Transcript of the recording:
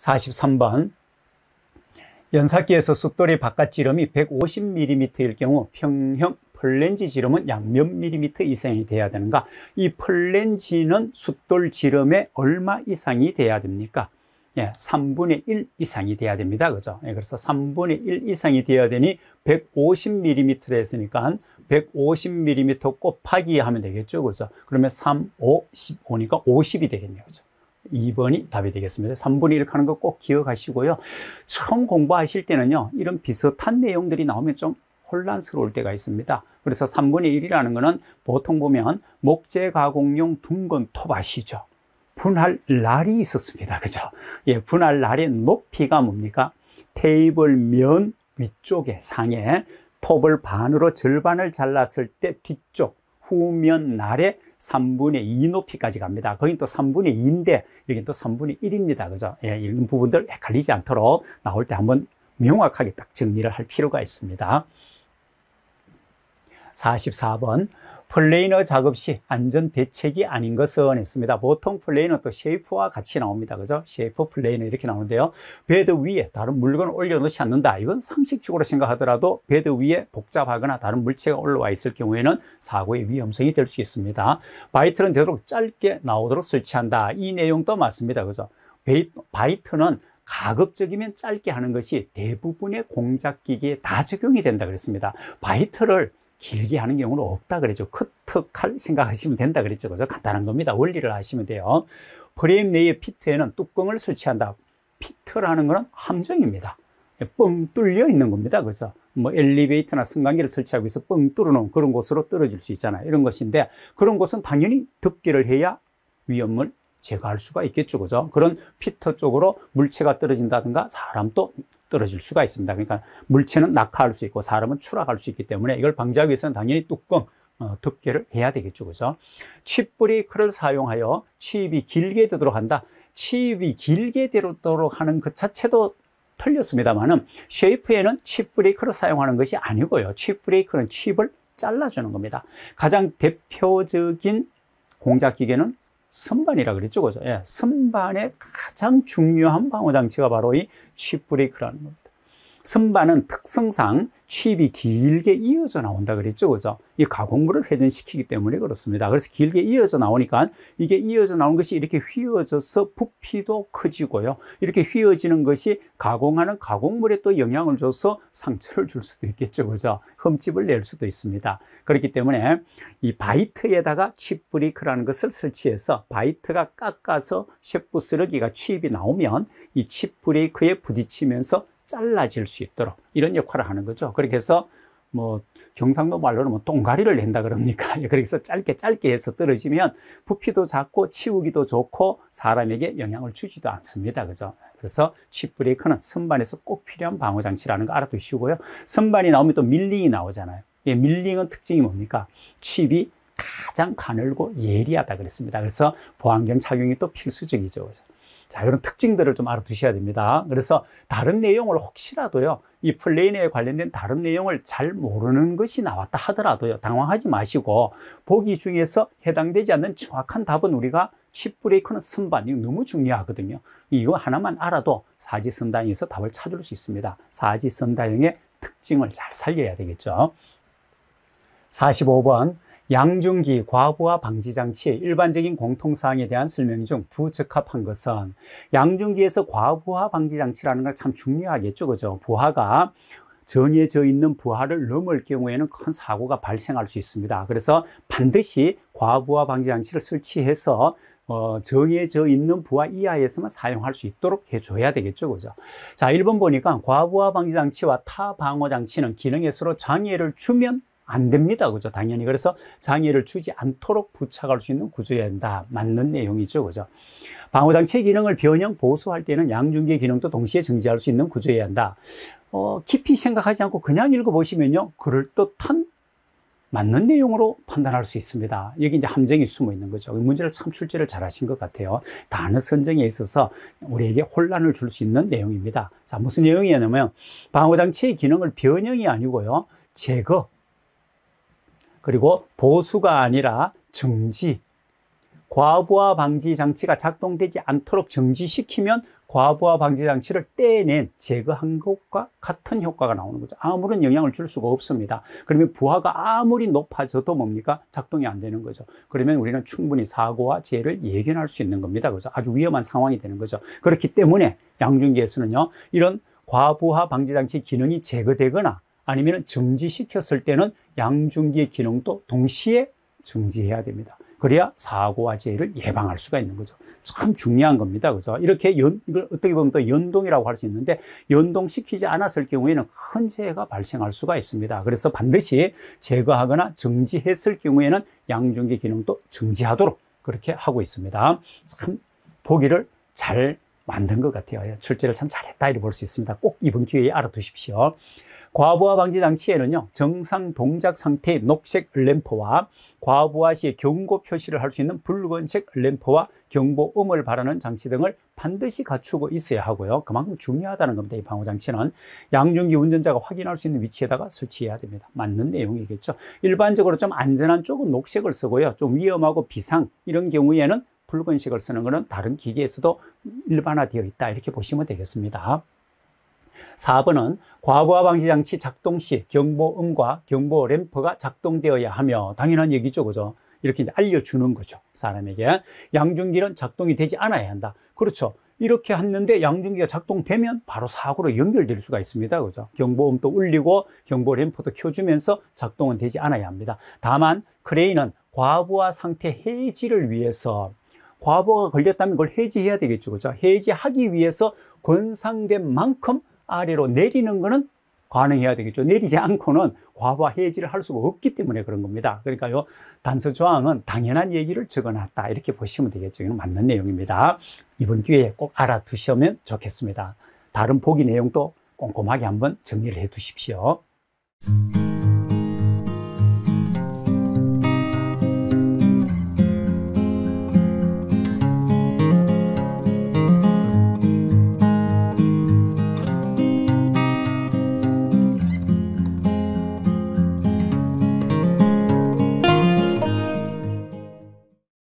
43번 연삭기에서 숫돌이 바깥 지름이 150mm일 경우 평형 플렌지 지름은 약몇 밀리미터 이상이 돼야 되는가? 이플렌지는 숫돌 지름에 얼마 이상이 돼야 됩니까? 예, 3분의 1 이상이 돼야 됩니다. 그죠? 예, 그래서 3분의 1 이상이 돼야 되니 150mm를 했으니까 150mm 곱하기 하면 되겠죠. 그죠? 그러면 3, 5, 15니까 50이 되겠네요. 그죠? 2번이 답이 되겠습니다. 3분의 1 하는 거 꼭 기억하시고요. 처음 공부하실 때는요, 이런 비슷한 내용들이 나오면 좀 혼란스러울 때가 있습니다. 그래서 3분의 1이라는 거는 보통 보면 목재 가공용 둥근 톱 아시죠? 분할 날이 있었습니다. 그죠? 예, 분할 날의 높이가 뭡니까? 테이블 면 위쪽에 상에 톱을 반으로 절반을 잘랐을 때 뒤쪽 후면 날의 3분의 2 높이까지 갑니다. 거긴 또 3분의 2인데 여긴 또 3분의 1입니다. 그죠? 예, 이런 부분들 헷갈리지 않도록 나올 때 한번 명확하게 딱 정리를 할 필요가 있습니다. 44번 플레이너 작업 시 안전 대책이 아닌 것은 했습니다. 보통 플레이너 또 쉐이프와 같이 나옵니다. 그죠? 쉐이프 플레이너 이렇게 나오는데요. 베드 위에 다른 물건을 올려놓지 않는다. 이건 상식적으로 생각하더라도 베드 위에 복잡하거나 다른 물체가 올라와 있을 경우에는 사고의 위험성이 될 수 있습니다. 바이트는 되도록 짧게 나오도록 설치한다. 이 내용도 맞습니다. 그죠? 바이트는 가급적이면 짧게 하는 것이 대부분의 공작기기에 다 적용이 된다 그랬습니다. 바이트를 길게 하는 경우는 없다 그랬죠. 커트칼 생각하시면 된다 그랬죠. 그래서 간단한 겁니다. 원리를 아시면 돼요. 프레임 내의 피트에는 뚜껑을 설치한다. 피트라는 것은 함정입니다. 뻥 뚫려 있는 겁니다. 그래서 뭐 엘리베이터나 승강기를 설치하고 있어 뻥 뚫어놓은 그런 곳으로 떨어질 수 있잖아요. 이런 것인데 그런 곳은 당연히 덮개를 해야 위험을 제거할 수가 있겠죠. 그죠? 그런 피터 쪽으로 물체가 떨어진다든가 사람도 떨어질 수가 있습니다. 그러니까 물체는 낙하할 수 있고 사람은 추락할 수 있기 때문에 이걸 방지하기 위해서는 당연히 뚜껑, 어, 덮개를 해야 되겠죠. 그죠? 칩브레이크를 사용하여 칩이 길게 되도록 한다. 칩이 길게 되도록 하는 그 자체도 틀렸습니다만은 쉐이프에는 칩브레이크를 사용하는 것이 아니고요. 칩브레이크는 칩을 잘라주는 겁니다. 가장 대표적인 공작기계는 선반이라 그랬죠. 그죠? 예, 선반의 가장 중요한 방어 장치가 바로 이취브레크라는 겁니다. 선반은 특성상 취입이 길게 이어져 나온다 그랬죠. 그죠? 이 가공물을 회전시키기 때문에 그렇습니다. 그래서 길게 이어져 나오니까 이게 이어져 나온 것이 이렇게 휘어져서 부피도 커지고요. 이렇게 휘어지는 것이 가공하는 가공물에 또 영향을 줘서 상처를 줄 수도 있겠죠. 그죠? 흠집을 낼 수도 있습니다. 그렇기 때문에 이 바이트에다가 칩브리크라는 것을 설치해서 바이트가 깎아서 셰프 쓰레기가 취입이 나오면 이 칩브레이크에 부딪히면서 잘라질 수 있도록 이런 역할을 하는 거죠. 그렇게 해서 뭐 경상도 말로는 뭐 똥가리를 낸다 그럽니까? 그래서 짧게 짧게 해서 떨어지면 부피도 작고 치우기도 좋고 사람에게 영향을 주지도 않습니다. 그죠? 그래서 칩브레이크는 선반에서 꼭 필요한 방어 장치라는 거 알아두시고요. 선반이 나오면 또 밀링이 나오잖아요. 예, 밀링은 특징이 뭡니까? 칩이 가장 가늘고 예리하다 그랬습니다. 그래서 보안경 착용이 또 필수적이죠. 그죠? 자, 이런 특징들을 좀 알아두셔야 됩니다. 그래서 다른 내용을 혹시라도요, 이 플레인에 관련된 다른 내용을 잘 모르는 것이 나왔다 하더라도요, 당황하지 마시고, 보기 중에서 해당되지 않는 정확한 답은 우리가 칩브레이크는 선반, 이 너무 중요하거든요. 이거 하나만 알아도 사지선다형에서 답을 찾을 수 있습니다. 사지선다형의 특징을 잘 살려야 되겠죠. 45번 양중기 과부하 방지 장치의 일반적인 공통사항에 대한 설명 중 부적합한 것은 양중기에서 과부하 방지 장치라는 걸 참 중요하겠죠. 그죠? 부하가 정해져 있는 부하를 넘을 경우에는 큰 사고가 발생할 수 있습니다. 그래서 반드시 과부하 방지 장치를 설치해서 어, 정해져 있는 부하 이하에서만 사용할 수 있도록 해줘야 되겠죠. 그죠? 자, 1번 보니까 과부하 방지 장치와 타 방어 장치는 기능에 서로 장애를 주면 안 됩니다. 그죠? 당연히. 그래서 장애를 주지 않도록 부착할 수 있는 구조여야 한다. 맞는 내용이죠. 그죠? 방어장치 기능을 변형 보수할 때는 양중계 기능도 동시에 정지할 수 있는 구조여야 한다. 어, 깊이 생각하지 않고 그냥 읽어보시면요. 그럴듯한 맞는 내용으로 판단할 수 있습니다. 여기 이제 함정이 숨어 있는 거죠. 문제를 참 출제를 잘 하신 것 같아요. 단어 선정에 있어서 우리에게 혼란을 줄 수 있는 내용입니다. 자, 무슨 내용이냐면 방어장치의 기능을 변형이 아니고요. 제거, 그리고 보수가 아니라 정지. 과부하 방지 장치가 작동되지 않도록 정지시키면 과부하 방지 장치를 떼낸 제거한 것과 같은 효과가 나오는 거죠. 아무런 영향을 줄 수가 없습니다. 그러면 부하가 아무리 높아져도 뭡니까? 작동이 안 되는 거죠. 그러면 우리는 충분히 사고와 재해를 예견할 수 있는 겁니다. 그래서 아주 위험한 상황이 되는 거죠. 그렇기 때문에 양중기에서는요 이런 과부하 방지 장치 기능이 제거되거나 아니면 정지시켰을 때는 양중기의 기능도 동시에 증지해야 됩니다. 그래야 사고와 재해를 예방할 수가 있는 거죠. 참 중요한 겁니다. 그죠? 이렇게 연, 이걸 어떻게 보면 또 연동이라고 할 수 있는데, 연동시키지 않았을 경우에는 큰 재해가 발생할 수가 있습니다. 그래서 반드시 제거하거나 증지했을 경우에는 양중기 기능도 증지하도록 그렇게 하고 있습니다. 참 보기를 잘 만든 것 같아요. 예, 출제를 참 잘했다. 이렇게 볼 수 있습니다. 꼭 이번 기회에 알아두십시오. 과부하 방지 장치에는요, 정상 동작 상태의 녹색 램프와 과부하 시의 경고 표시를 할 수 있는 붉은색 램프와 경보음을 바하는 장치 등을 반드시 갖추고 있어야 하고요. 그만큼 중요하다는 겁니다. 이 방호장치는. 양중기 운전자가 확인할 수 있는 위치에다가 설치해야 됩니다. 맞는 내용이겠죠. 일반적으로 좀 안전한 쪽은 녹색을 쓰고요. 좀 위험하고 비상, 이런 경우에는 붉은색을 쓰는 것은 다른 기계에서도 일반화되어 있다. 이렇게 보시면 되겠습니다. 4번은 과부하 방지 장치 작동 시 경보음과 경보 램프가 작동되어야 하며 당연한 얘기죠. 그죠? 이렇게 이제 알려주는 거죠. 사람에게. 양중기는 작동이 되지 않아야 한다. 그렇죠. 이렇게 했는데 양중기가 작동되면 바로 사고로 연결될 수가 있습니다. 그죠? 경보음도 울리고 경보 램프도 켜주면서 작동은 되지 않아야 합니다. 다만 크레인은 과부하 상태 해지를 위해서 과부하가 걸렸다면 그걸 해지해야 되겠죠. 그죠? 해지하기 위해서 권상된 만큼 아래로 내리는 거는 관행해야 되겠죠. 내리지 않고는 과부하 해지를 할 수가 없기 때문에 그런 겁니다. 그러니까요, 단서 조항은 당연한 얘기를 적어놨다. 이렇게 보시면 되겠죠. 이건 맞는 내용입니다. 이번 기회에 꼭 알아두시면 좋겠습니다. 다른 보기 내용도 꼼꼼하게 한번 정리를 해 두십시오.